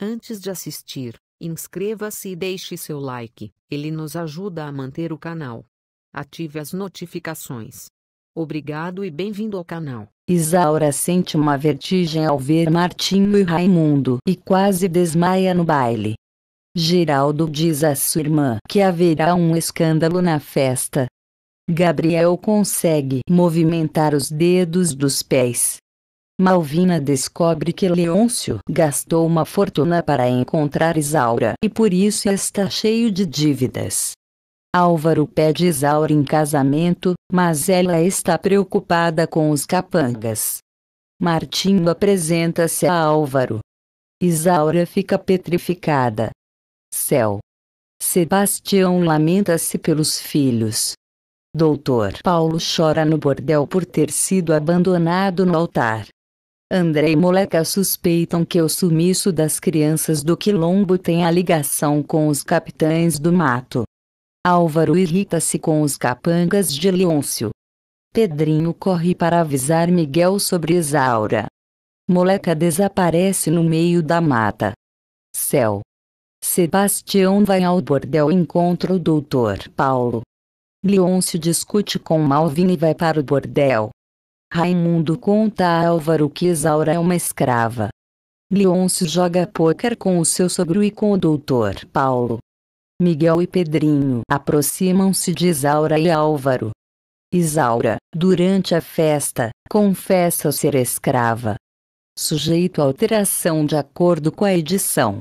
Antes de assistir, inscreva-se e deixe seu like, ele nos ajuda a manter o canal. Ative as notificações. Obrigado e bem-vindo ao canal. Isaura sente uma vertigem ao ver Martinho e Raimundo e quase desmaia no baile. Geraldo diz à sua irmã que haverá um escândalo na festa. Gabriel consegue movimentar os dedos dos pés Malvina descobre que Leôncio gastou uma fortuna para encontrar Isaura e por isso está cheio de dívidas. Álvaro pede Isaura em casamento, mas ela está preocupada com os capangas. Martinho apresenta-se a Álvaro. Isaura fica petrificada. Céu. Sebastião lamenta-se pelos filhos. Doutor Paulo chora no bordel por ter sido abandonado no altar. André e Moleca suspeitam que o sumiço das crianças do Quilombo a ligação com os capitães do mato. Álvaro irrita-se com os capangas de Leôncio. Pedrinho corre para avisar Miguel sobre Isaura. Moleca desaparece no meio da mata. Céu. Sebastião vai ao bordel e encontra o doutor Paulo. Leôncio discute com Malvin e vai para o bordel. Raimundo conta a Álvaro que Isaura é uma escrava. Leôncio joga pôquer com o seu sogro e com o doutor Paulo. Miguel e Pedrinho aproximam-se de Isaura e Álvaro. Isaura, durante a festa, confessa ser escrava. Sujeito a alteração de acordo com a edição.